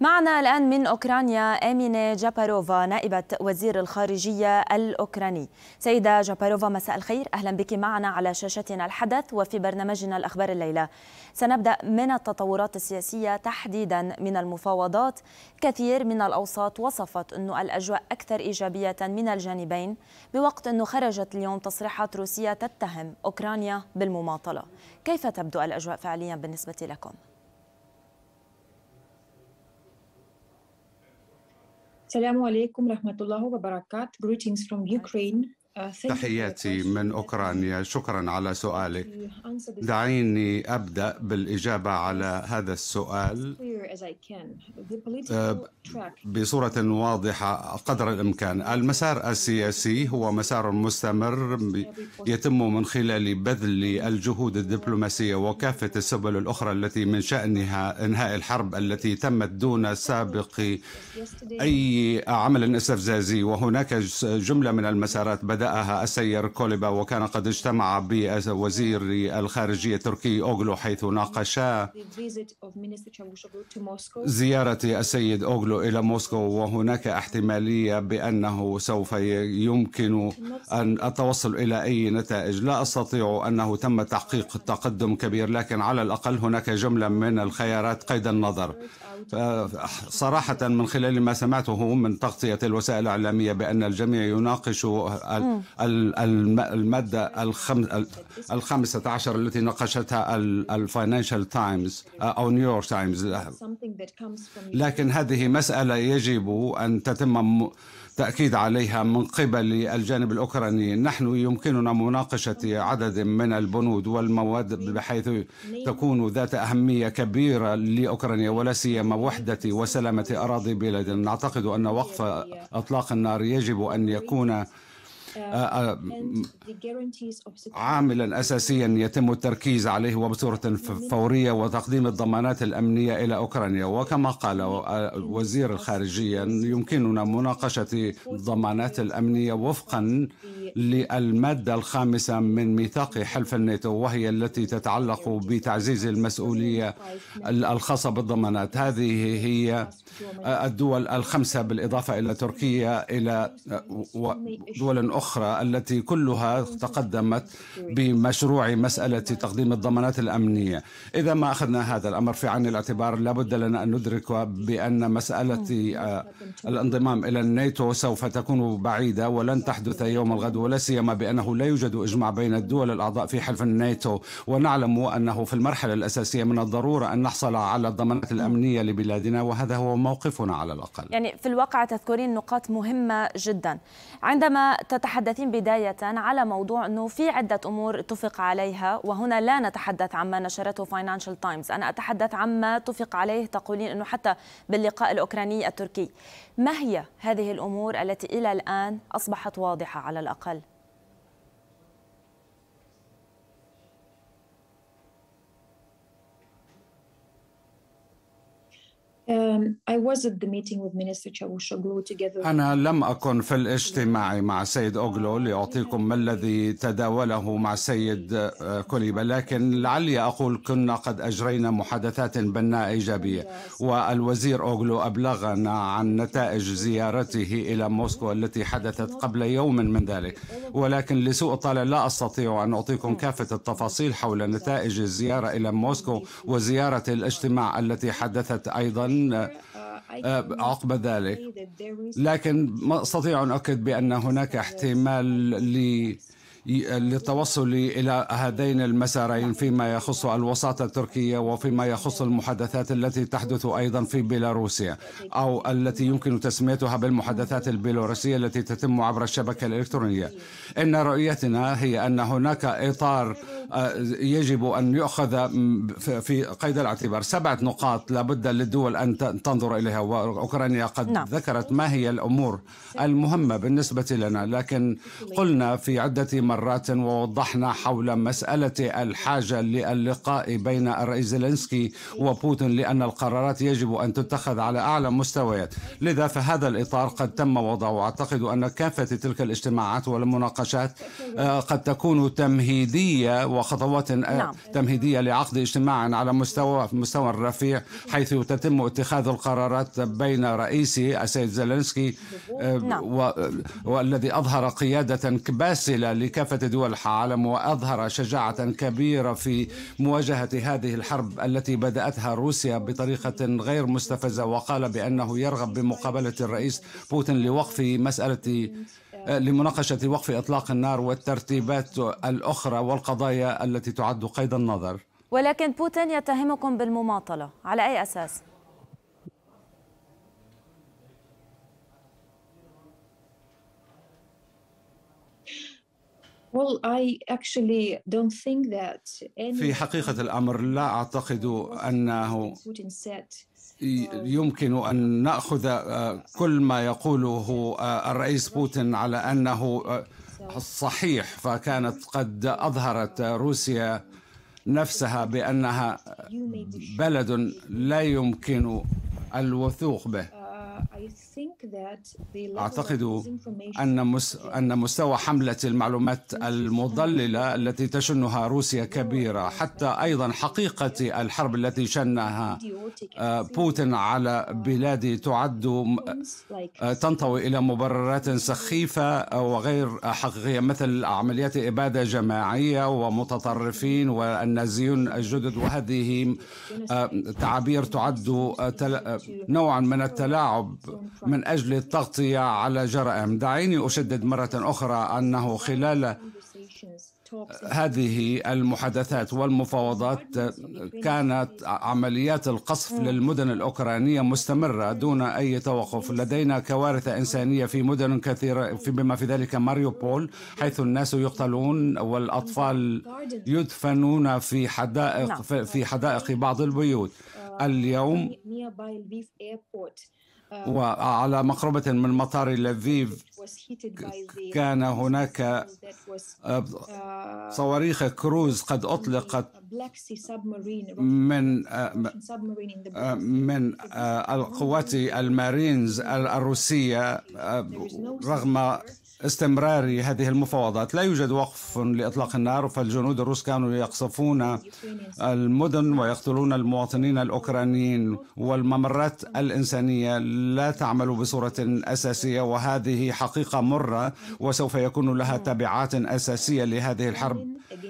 معنا الآن من أوكرانيا أمينة جاباروفا نائبة وزير الخارجية الأوكراني سيدة جاباروفا مساء الخير أهلا بك معنا على شاشتنا الحدث وفي برنامجنا الأخبار الليلة سنبدأ من التطورات السياسية تحديدا من المفاوضات كثير من الأوساط وصفت أن الأجواء أكثر إيجابية من الجانبين بوقت أنه خرجت اليوم تصريحات روسية تتهم أوكرانيا بالمماطلة كيف تبدو الأجواء فعليا بالنسبة لكم؟ Assalamu alaikum rahmatullahi wa barakat. Greetings from Ukraine. تحياتي من أوكرانيا شكرا على سؤالك دعيني أبدأ بالإجابة على هذا السؤال آه، بصورة واضحة قدر الإمكان المسار السياسي هو مسار مستمر يتم من خلال بذل الجهود الدبلوماسية وكافة السبل الأخرى التي من شأنها إنهاء الحرب التي تمت دون سابق أي عمل استفزازي وهناك جملة من المسارات بدأ بدأها السير كوليبا وكان قد اجتمع بوزير الخارجية التركي أوغلو حيث ناقشا زيارة السيد أوغلو إلى موسكو وهناك احتمالية بأنه سوف يمكن أن التوصل إلى أي نتائج لا أستطيع أنه تم تحقيق تقدم كبير لكن على الأقل هناك جملة من الخيارات قيد النظر صراحة من خلال ما سمعته من تغطية الوسائل الإعلامية بأن الجميع يناقش المادة الخمسة عشر التي ناقشتها الفاينانشال تايمز آه، أو نيويورك تايمز لكن هذه مسألة يجب أن تتم تأكيد عليها من قبل الجانب الأوكراني نحن يمكننا مناقشة عدد من البنود والمواد بحيث تكون ذات أهمية كبيرة لأوكرانيا ولا سيما وحدة وسلامة أراضي بلادنا نعتقد أن وقف أطلاق النار يجب أن يكون آه، آه، آه، عاملا أساسيا يتم التركيز عليه وبصورة فورية وتقديم الضمانات الأمنية إلى أوكرانيا وكما قال وزير الخارجية يمكننا مناقشة الضمانات الأمنية وفقا للمادة الخامسة من ميثاق حلف الناتو وهي التي تتعلق بتعزيز المسؤولية الخاصة بالضمانات هذه هي الدول الخمسة بالإضافة إلى تركيا إلى دول أخرى الأخرى التي كلها تقدمت بمشروع مسألة تقديم الضمانات الأمنية إذا ما أخذنا هذا الأمر في عين الاعتبار لابد لنا أن ندرك بأن مسألة آه، الانضمام إلى الناتو سوف تكون بعيدة ولن تحدث يوم الغد ولا سيما بأنه لا يوجد إجماع بين الدول الأعضاء في حلف الناتو ونعلم أنه في المرحلة الأساسية من الضرورة أن نحصل على الضمانات الأمنية لبلادنا وهذا هو موقفنا على الأقل يعني في الواقع تذكرين نقاط مهمة جدا عندما تتحدث متحدثين بداية على موضوع أنه في عدة أمور اتفق عليها وهنا لا نتحدث عما نشرته فاينانشال تايمز أنا أتحدث عما اتفق عليه تقولين أنه حتى باللقاء الأوكراني التركي ما هي هذه الأمور التي إلى الآن أصبحت واضحة على الأقل؟ Um, أنا لم أكن في الاجتماع مع السيد أوغلو لأعطيكم ما الذي تداوله مع السيد آه، كوليبا لكن لعلي أقول كنا قد أجرينا محادثات بناء إيجابية والوزير أوغلو أبلغنا عن نتائج زيارته إلى موسكو التي حدثت قبل يوم من ذلك ولكن لسوء طالع لا أستطيع أن أعطيكم كافة التفاصيل حول نتائج الزيارة إلى موسكو وزيارة الاجتماع التي حدثت أيضا عن uh, آه، عقب ذلك لكن ما أستطيع أن أؤكد بأن هناك احتمال للتوصل إلى هذين المسارين فيما يخص الوساطة التركية وفيما يخص المحادثات التي تحدث أيضا في بيلاروسيا أو التي يمكن تسميتها بالمحادثات البيلاروسية التي تتم عبر الشبكة الإلكترونية إن رؤيتنا هي أن هناك إطار يجب أن يؤخذ في قيد الاعتبار سبعة نقاط لابد للدول أن تنظر إليها وأوكرانيا قد نعم. ذكرت ما هي الأمور المهمة بالنسبة لنا لكن قلنا في عدة مرات ووضحنا حول مسألة الحاجة للقاء بين الرئيس زيلينسكي وبوتين لأن القرارات يجب أن تتخذ على أعلى مستويات لذا فهذا الإطار قد تم وضعه أعتقد أن كافة تلك الاجتماعات والمناقشات آه، قد تكون تمهيدية و وخطوات آه، نعم. تمهيدية لعقد اجتماع على مستوى مستوى رفيع حيث تتم اتخاذ القرارات بين رئيسي السيد زيلينسكي آه، نعم. والذي أظهر قيادة باسلة لكافة دول العالم وأظهر شجاعة كبيرة في مواجهة هذه الحرب التي بدأتها روسيا بطريقة غير مستفزة وقال بأنه يرغب بمقابلة الرئيس بوتين لوقف مسألة آه، لمناقشة وقف إطلاق النار والترتيبات الأخرى والقضايا التي تعد قيد النظر ولكن بوتين يتهمكم بالمماطلة على أي أساس؟ في حقيقة الأمر لا أعتقد أنه يمكن أن نأخذ آه، كل ما يقوله آه، الرئيس بوتين على أنه آه، صحيح فكانت قد أظهرت روسيا نفسها بأنها بلد لا يمكن الوثوق به أعتقد أن أن مستوى حملة المعلومات المضللة التي تشنها روسيا كبيرة حتى أيضا حقيقة الحرب التي شنها آه، بوتين على بلادي تعد آه، تنطوي إلى مبررات سخيفة وغير حقيقية مثل عمليات إبادة جماعية ومتطرفين والنازيون الجدد وهذه آه، تعابير تعد نوعا من التلاعب من أجل أجل التغطية على جرائم دعيني أشدد مرة أخرى أنه خلال هذه المحادثات والمفاوضات كانت عمليات القصف للمدن الأوكرانية مستمرة دون أي توقف لدينا كوارث إنسانية في مدن كثيرة بما في ذلك ماريوبول حيث الناس يقتلون والأطفال يدفنون في حدائق نعم. في حدائق بعض البيوت اليوم وعلى مقربة من مطار لذيف كان هناك آه، صواريخ كروز قد أطلقت من آه، من آه، القوات المارينز الروسية رغم استمرار هذه المفاوضات لا يوجد وقف لإطلاق النار فالجنود الروس كانوا يقصفون المدن ويقتلون المواطنين الأوكرانيين والممرات الإنسانية لا تعمل بصورة أساسية وهذه حقيقة مرة وسوف يكون لها تبعات أساسية لهذه الحرب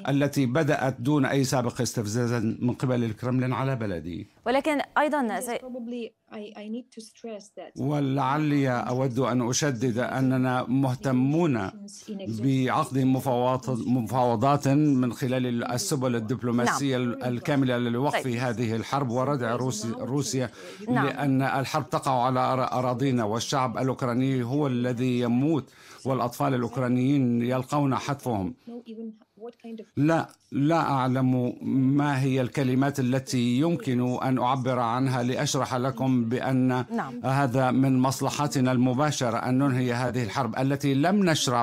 التي بدأت دون أي سابق استفزاز من قبل الكرملين على بلدي ولكن أيضا ولعلي أود أن أشدد أننا مهتمون بعقد مفاوضات من خلال السبل الدبلوماسية الكاملة لوقف هذه الحرب وردع روسيا لأن الحرب تقع على أراضينا والشعب الأوكراني هو الذي يموت والأطفال الأوكرانيين يلقون حتفهم لا لا أعلم ما هي الكلمات التي يمكن أن أعبر عنها لأشرح لكم بأن نعم. هذا من مصلحتنا المباشرة أن ننهي هذه الحرب التي لم نشرع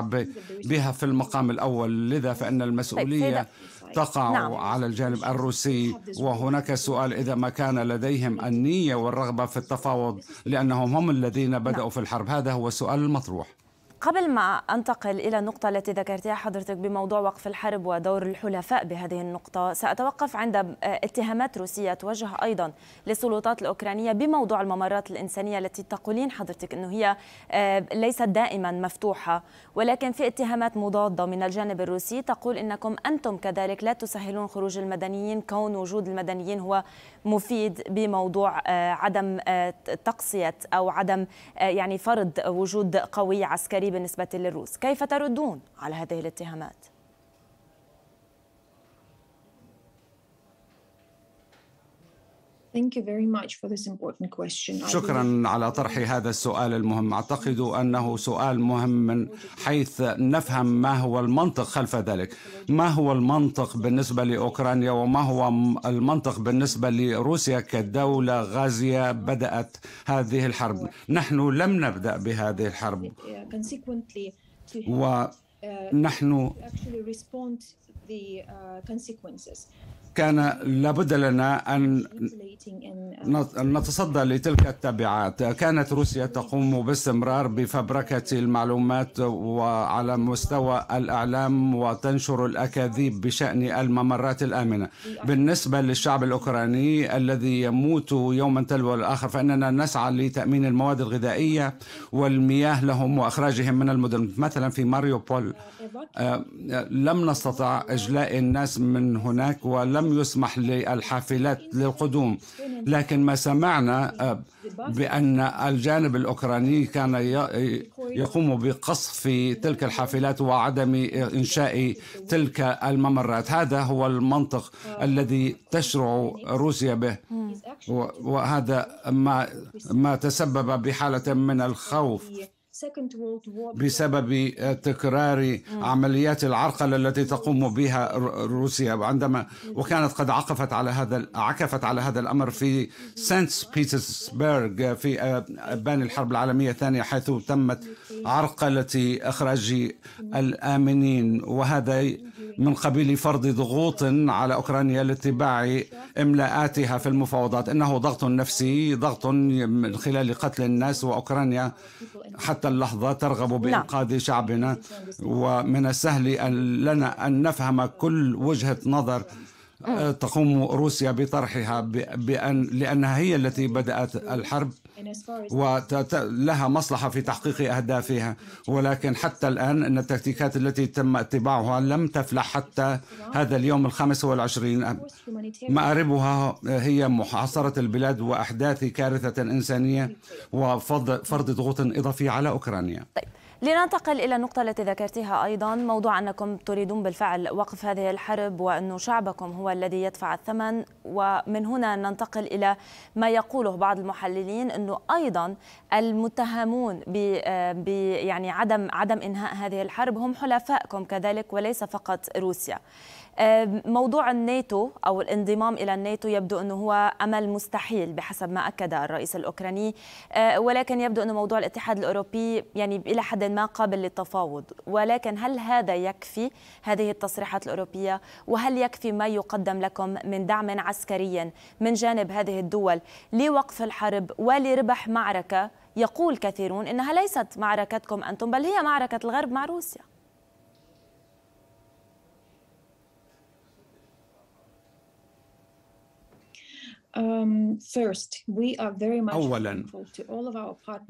بها في المقام الأول لذا فإن المسؤولية تقع نعم. على الجانب الروسي وهناك سؤال إذا ما كان لديهم النية والرغبة في التفاوض لأنهم هم الذين بدأوا نعم. في الحرب هذا هو السؤال المطروح قبل ما أنتقل إلى النقطة التي ذكرتها حضرتك بموضوع وقف الحرب ودور الحلفاء بهذه النقطة سأتوقف عند آه، اتهامات روسية توجه أيضا للسلطات الأوكرانية بموضوع الممرات الإنسانية التي تقولين حضرتك أنه هي آه، ليست دائما مفتوحة ولكن في اتهامات مضادة من الجانب الروسي تقول أنكم أنتم كذلك لا تسهلون خروج المدنيين كون وجود المدنيين هو مفيد بموضوع آه، عدم تقصية أو عدم يعني فرض وجود قوي عسكري بالنسبة للروس كيف تردون على هذه الاتهامات؟ Thank you very much for this important question. شكرا على طرح هذا السؤال المهم اعتقد انه سؤال مهم من حيث نفهم ما هو المنطق خلف ذلك ما هو المنطق بالنسبه لاوكرانيا وما هو المنطق بالنسبه لروسيا كدوله غازيه بدات هذه الحرب نحن لم نبدا بهذه الحرب ونحن uh, كان لابد لنا أن نتصدى لتلك التبعات كانت روسيا تقوم باستمرار بفبركة المعلومات وعلى مستوى الإعلام وتنشر الأكاذيب بشأن الممرات الآمنة بالنسبة للشعب الأوكراني الذي يموت يوما تلو الآخر فإننا نسعى لتأمين المواد الغذائية والمياه لهم وإخراجهم من المدن مثلا في ماريوبول آه، لم نستطع إجلاء الناس من هناك ولم لم يسمح للحافلات للقدوم لكن ما سمعنا آه، بأن الجانب الأوكراني كان يقوم بقصف تلك الحافلات وعدم إنشاء تلك الممرات هذا هو المنطق الذي تشرع روسيا به وهذا ما ما تسبب بحالة من الخوف بسبب تكرار عمليات العرقلة التي تقوم بها روسيا وعندما وكانت قد عقفت على هذا عكفت على هذا الأمر في سانت بيترسبرغ في أبان آه، الحرب العالمية الثانية حيث تمت عرقلة إخراج الآمنين وهذا من قبيل فرض ضغوط على أوكرانيا لاتباع إملاءاتها في المفاوضات إنه ضغط نفسي ضغط من خلال قتل الناس وأوكرانيا حتى اللحظة ترغب بإنقاذ شعبنا ومن السهل لنا أن نفهم كل وجهة نظر آه، تقوم روسيا بطرحها بأن لأنها هي التي بدأت الحرب ولها مصلحة في تحقيق أهدافها ولكن حتى الآن أن التكتيكات التي تم اتباعها لم تفلح حتى هذا اليوم الخامس والعشرين مآربها هي محاصرة البلاد وأحداث كارثة إنسانية وفرض ضغوط اضافيه على أوكرانيا طيب. لننتقل إلى النقطة التي ذكرتها أيضا موضوع أنكم تريدون بالفعل وقف هذه الحرب وأن شعبكم هو الذي يدفع الثمن ومن هنا ننتقل إلى ما يقوله بعض المحللين أنه أيضا المتهمون ب يعني عدم عدم إنهاء هذه الحرب هم حلفائكم كذلك وليس فقط روسيا موضوع الناتو أو الانضمام إلى الناتو يبدو أنه هو أمل مستحيل بحسب ما أكد الرئيس الأوكراني آه، ولكن يبدو أن موضوع الاتحاد الأوروبي يعني إلى حد ما قابل للتفاوض ولكن هل هذا يكفي هذه التصريحات الأوروبية وهل يكفي ما يقدم لكم من دعم عسكري من جانب هذه الدول لوقف الحرب ولربح معركة يقول كثيرون إنها ليست معركتكم أنتم بل هي معركة الغرب مع روسيا Um, أولا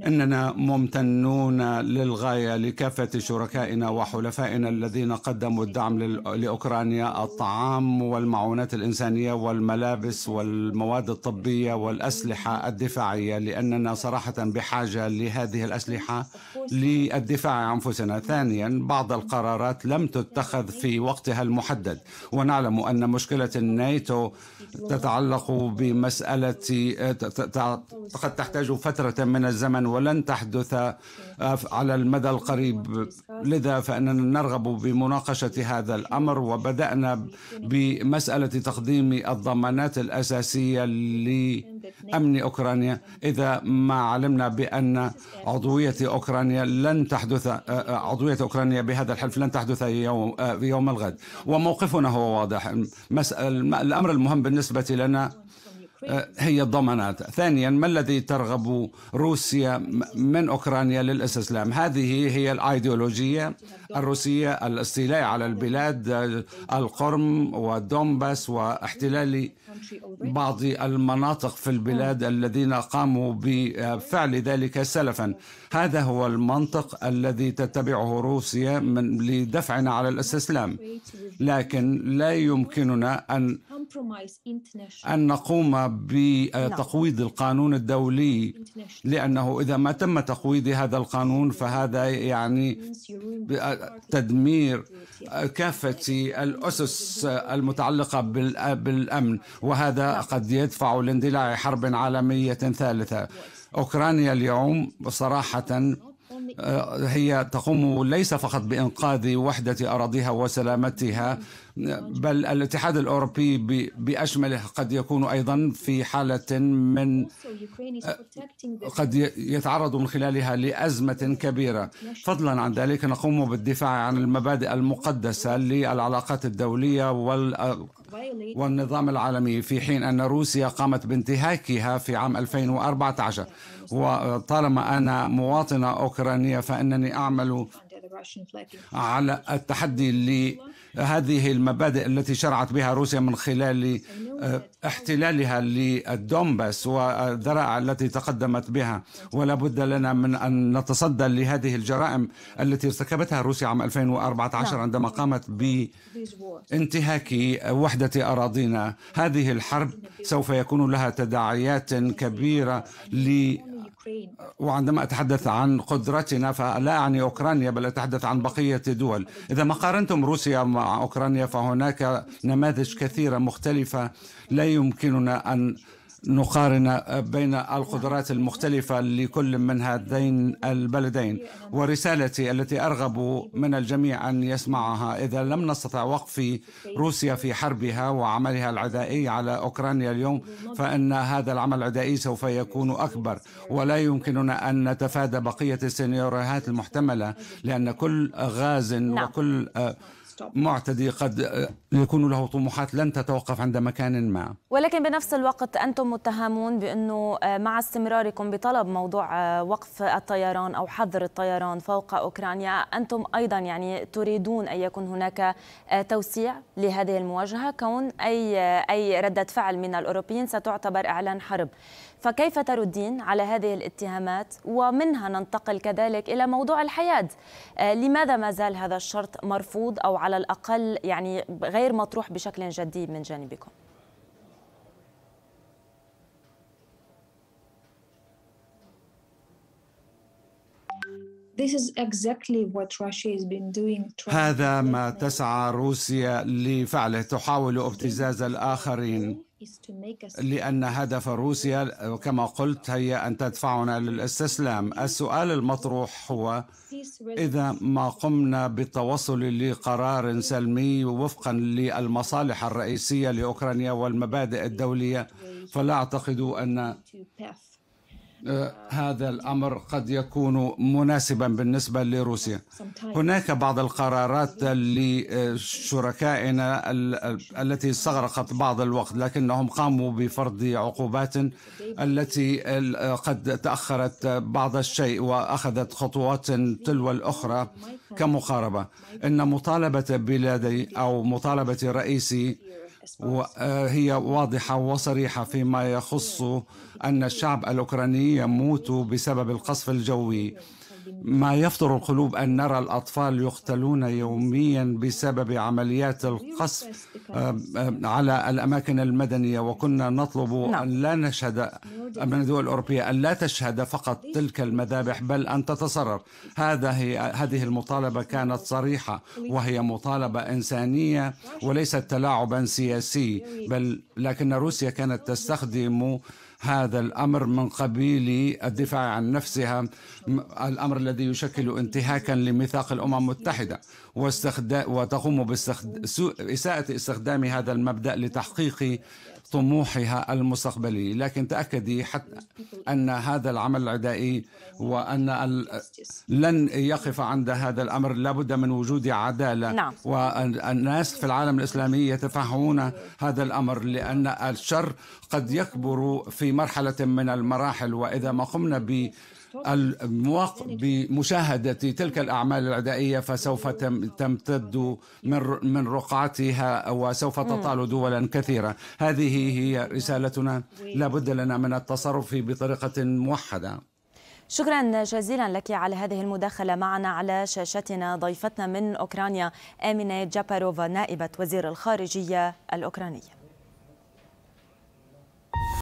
إننا ممتنون للغاية لكافة شركائنا وحلفائنا الذين قدموا الدعم لأوكرانيا الطعام والمعونات الإنسانية والملابس والمواد الطبية والأسلحة الدفاعية لأننا صراحة بحاجة لهذه الأسلحة للدفاع عن أنفسنا ثانيا بعض القرارات لم تتخذ في وقتها المحدد ونعلم أن مشكلة الناتو تتعلق ب مسألة آه، قد تحتاج فترة من الزمن ولن تحدث آه، على المدى القريب لذا فإننا نرغب بمناقشة هذا الأمر وبدأنا بمسألة تقديم الضمانات الأساسية لأمن أوكرانيا إذا ما علمنا بأن عضوية أوكرانيا لن تحدث آه، عضوية أوكرانيا بهذا الحلف لن تحدث يوم, يوم الغد وموقفنا هو واضح الأمر المهم بالنسبة لنا آه، هي الضمانات ثانيا ما الذي ترغب روسيا من أوكرانيا للاستسلام هذه هي الأيديولوجية الروسية الاستيلاء على البلاد القرم ودومباس واحتلال بعض المناطق في البلاد نعم. الذين قاموا بفعل ذلك سلفا هذا هو المنطق الذي تتبعه روسيا من لدفعنا على الاستسلام لكن لا يمكننا أن أن نقوم بتقويض نعم. القانون الدولي لأنه إذا ما تم تقويض هذا القانون فهذا يعني تدمير كافة الأسس المتعلقة بالأمن وهذا قد يدفع لاندلاع حرب عالمية ثالثة أوكرانيا اليوم صراحة آه، هي تقوم ليس فقط بإنقاذ وحدة أراضيها وسلامتها بل الاتحاد الأوروبي بأشمله قد يكون أيضا في حالة من آه، قد يتعرض من خلالها لأزمة كبيرة فضلا عن ذلك نقوم بالدفاع عن المبادئ المقدسة للعلاقات الدولية وال والنظام العالمي في حين أن روسيا قامت بانتهاكها في عام 2014 وطالما أنا مواطنة أوكرانية فإنني أعمل على التحدي لهذه المبادئ التي شرعت بها روسيا من خلال آه، احتلالها للدومباس والذرائع التي تقدمت بها ولا بد لنا من أن نتصدى لهذه الجرائم التي ارتكبتها روسيا عام 2014 عندما قامت بانتهاك وحدة أراضينا هذه الحرب سوف يكون لها تداعيات كبيرة وعندما أتحدث عن قدرتنا فلا أعني أوكرانيا بل أتحدث عن بقية الدول إذا ما قارنتم روسيا مع أوكرانيا فهناك نماذج كثيرة مختلفة لا يمكننا أن نقارن بين القدرات المختلفة لكل من هذين البلدين ورسالتي التي أرغب من الجميع أن يسمعها إذا لم نستطع وقف روسيا في حربها وعملها العدائي على أوكرانيا اليوم فإن هذا العمل العدائي سوف يكون أكبر ولا يمكننا أن نتفادى بقية السيناريوهات المحتملة لأن كل غاز نعم. وكل آه، معتدي قد يكون له طموحات لن تتوقف عند مكان ما ولكن بنفس الوقت أنتم متهمون بأنه آه، مع استمراركم بطلب موضوع آه، وقف الطيران أو حظر الطيران فوق أوكرانيا أنتم أيضا يعني تريدون أن يكون هناك آه، توسيع لهذه المواجهة كون أي, أي ردة فعل من الأوروبيين ستعتبر إعلان حرب فكيف تردين على هذه الاتهامات ومنها ننتقل كذلك إلى موضوع الحياد آه، لماذا ما زال هذا الشرط مرفوض أو على الأقل يعني غير مطروح بشكل جدي من جانبكم هذا ما تسعى روسيا لفعله تحاول ابتزاز الآخرين لأن هدف روسيا كما قلت هي أن تدفعنا للاستسلام السؤال المطروح هو إذا ما قمنا بالتوصل لقرار سلمي وفقا للمصالح الرئيسية لأوكرانيا والمبادئ الدولية فلا أعتقد أن آه، هذا الامر قد يكون مناسبا بالنسبه لروسيا هناك بعض القرارات لشركائنا التي استغرقت بعض الوقت لكنهم قاموا بفرض عقوبات التي قد تاخرت بعض الشيء واخذت خطوات تلو الاخرى كمقاربه ان مطالبه بلادي او مطالبه رئيسي وهي آه، واضحة وصريحة فيما يخص أن الشعب الأوكراني يموت بسبب القصف الجوي ما يفطر القلوب أن نرى الأطفال يقتلون يوميا بسبب عمليات القصف على الأماكن المدنية وكنا نطلب نعم. أن لا نشهد من الدول الأوروبية أن لا تشهد فقط تلك المذابح بل أن تتصرف هذا هذه المطالبة كانت صريحة وهي مطالبة إنسانية وليست تلاعبا سياسي بل لكن روسيا كانت تستخدم هذا الامر من قبيل الدفاع عن نفسها الامر الذي يشكل انتهاكا لميثاق الامم المتحده وتقوم بإساءة اساءه استخدام هذا المبدا لتحقيق طموحها المستقبلي لكن تأكدي حتى أن هذا العمل العدائي وأن لن يقف عند هذا الأمر لابد من وجود عدالة نعم. والناس في العالم الإسلامي يتفهمون هذا الأمر لأن الشر قد يكبر في مرحلة من المراحل وإذا ما قمنا ب بمشاهدة تلك الأعمال العدائية فسوف تمتد من من رقعتها وسوف تطال دولا كثيرة هذه هي رسالتنا لابد لنا من التصرف بطريقة موحدة شكرا جزيلا لك على هذه المداخلة معنا على شاشتنا ضيفتنا من أوكرانيا آمنة جاباروفا نائبة وزير الخارجية الأوكرانية